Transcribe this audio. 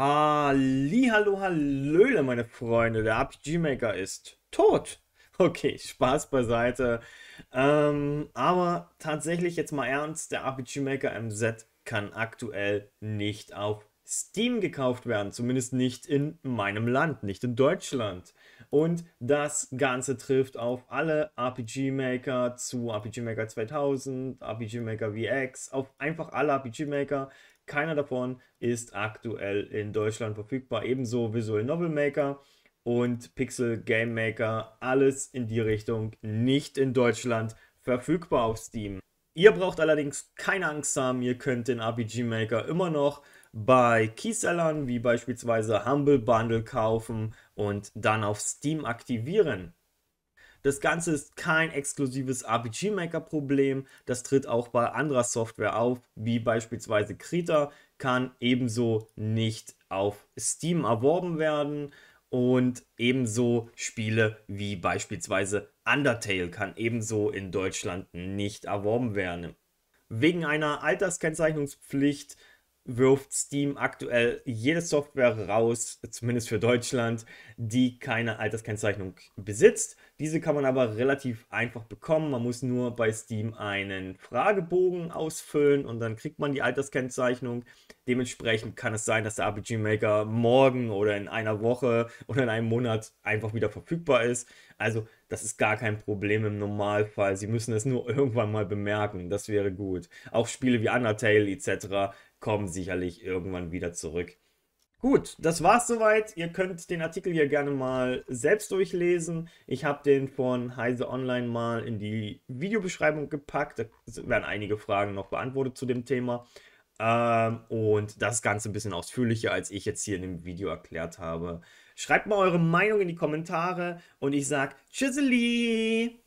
Hallihallo, hallöle, meine Freunde. Der RPG-Maker ist tot. Okay, Spaß beiseite. Ähm, aber tatsächlich jetzt mal ernst, der RPG-Maker MZ kann aktuell nicht auf Steam gekauft werden, zumindest nicht in meinem Land, nicht in Deutschland. Und das Ganze trifft auf alle RPG Maker zu RPG Maker 2000, RPG Maker VX, auf einfach alle RPG Maker. Keiner davon ist aktuell in Deutschland verfügbar. Ebenso Visual Novel Maker und Pixel Game Maker, alles in die Richtung nicht in Deutschland verfügbar auf Steam. Ihr braucht allerdings keine Angst haben, ihr könnt den RPG Maker immer noch bei Keysellern wie beispielsweise Humble Bundle kaufen und dann auf Steam aktivieren. Das Ganze ist kein exklusives RPG Maker Problem, das tritt auch bei anderer Software auf, wie beispielsweise Krita, kann ebenso nicht auf Steam erworben werden und ebenso Spiele wie beispielsweise Undertale kann ebenso in Deutschland nicht erworben werden. Wegen einer Alterskennzeichnungspflicht wirft Steam aktuell jede Software raus, zumindest für Deutschland, die keine Alterskennzeichnung besitzt. Diese kann man aber relativ einfach bekommen. Man muss nur bei Steam einen Fragebogen ausfüllen und dann kriegt man die Alterskennzeichnung. Dementsprechend kann es sein, dass der RPG Maker morgen oder in einer Woche oder in einem Monat einfach wieder verfügbar ist. Also das ist gar kein Problem im Normalfall. Sie müssen es nur irgendwann mal bemerken. Das wäre gut. Auch Spiele wie Undertale etc. kommen sicherlich irgendwann wieder zurück. Gut, das war's soweit. Ihr könnt den Artikel hier gerne mal selbst durchlesen. Ich habe den von Heise Online mal in die Videobeschreibung gepackt. Da werden einige Fragen noch beantwortet zu dem Thema. Ähm, und das Ganze ein bisschen ausführlicher, als ich jetzt hier in dem Video erklärt habe. Schreibt mal eure Meinung in die Kommentare und ich sage Tschüsseli!